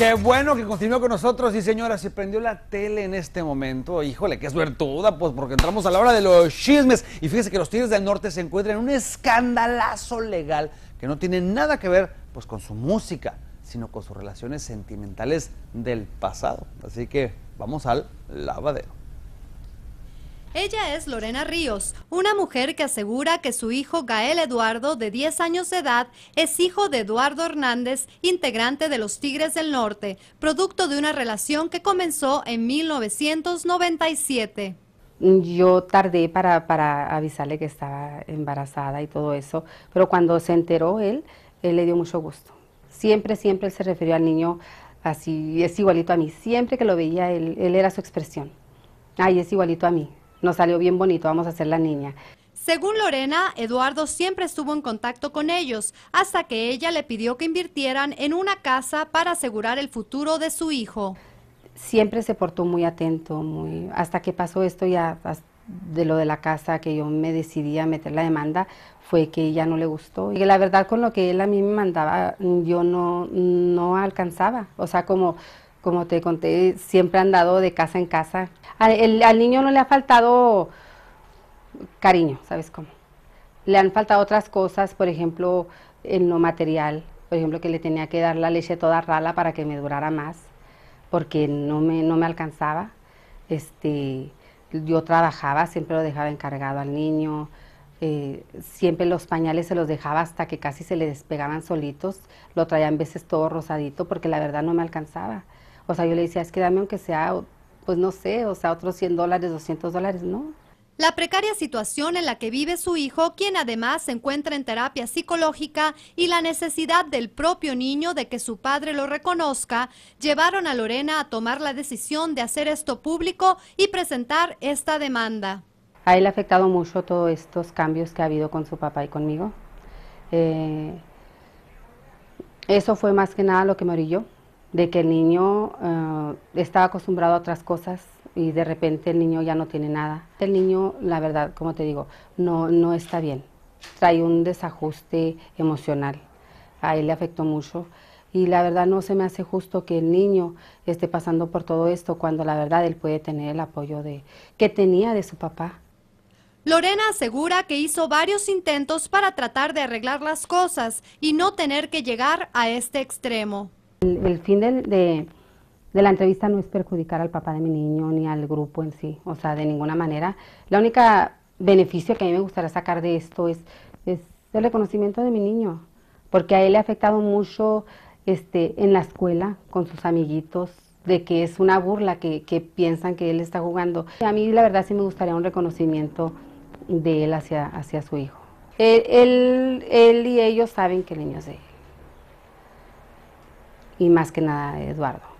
Qué bueno que continuó con nosotros. Y sí, señora, se prendió la tele en este momento. Híjole, qué suertuda, pues porque entramos a la hora de los chismes. Y fíjese que los Tigres del Norte se encuentran en un escandalazo legal que no tiene nada que ver pues con su música, sino con sus relaciones sentimentales del pasado. Así que vamos al lavadero. Ella es Lorena Ríos, una mujer que asegura que su hijo Gael Eduardo, de 10 años de edad, es hijo de Eduardo Hernández, integrante de los Tigres del Norte, producto de una relación que comenzó en 1997. Yo tardé para, avisarle que estaba embarazada y todo eso, pero cuando se enteró él, él le dio mucho gusto. Siempre, siempre él se refirió al niño así, es igualito a mí. Siempre que lo veía, él, él era su expresión. Ay, es igualito a mí nos salió bien bonito, vamos a hacer la niña. Según Lorena, Eduardo siempre estuvo en contacto con ellos, hasta que ella le pidió que invirtieran en una casa para asegurar el futuro de su hijo. Siempre se portó muy atento, muy hasta que pasó esto ya de lo de la casa que yo me decidí a meter la demanda, fue que ya no le gustó. Y la verdad con lo que él a mí me mandaba yo no no alcanzaba, o sea, como como te conté, siempre han dado de casa en casa. Al, niño no le ha faltado cariño, ¿sabes cómo? Le han faltado otras cosas, por ejemplo, en lo material, por ejemplo, que le tenía que dar la leche toda rala para que me durara más, porque no me, alcanzaba. Este, yo trabajaba, siempre lo dejaba encargado al niño, eh, siempre los pañales se los dejaba hasta que casi se le despegaban solitos, lo traía en veces todo rosadito porque la verdad no me alcanzaba. O sea, yo le decía, es que dame aunque sea, pues no sé, o sea, otros 100 dólares, 200 dólares, no. La precaria situación en la que vive su hijo, quien además se encuentra en terapia psicológica, y la necesidad del propio niño de que su padre lo reconozca, llevaron a Lorena a tomar la decisión de hacer esto público y presentar esta demanda. A él ha afectado mucho todos estos cambios que ha habido con su papá y conmigo. Eh, eso fue más que nada lo que me orilló de que el niño eh, está acostumbrado a otras cosas y de repente el niño ya no tiene nada. El niño, la verdad, como te digo, no, no está bien. Trae un desajuste emocional. A él le afectó mucho. Y la verdad no se me hace justo que el niño esté pasando por todo esto cuando la verdad él puede tener el apoyo de, que tenía de su papá. Lorena asegura que hizo varios intentos para tratar de arreglar las cosas y no tener que llegar a este extremo. El, fin de, la entrevista no es perjudicar al papá de mi niño ni al grupo en sí, o sea, de ninguna manera. La única beneficio que a mí me gustaría sacar de esto es, es el reconocimiento de mi niño, porque a él le ha afectado mucho este, en la escuela con sus amiguitos, de que es una burla que, piensan que él está jugando. A mí la verdad sí me gustaría un reconocimiento de él hacia, hacia su hijo. Él, él y ellos saben que el niño es de y más que nada Eduardo.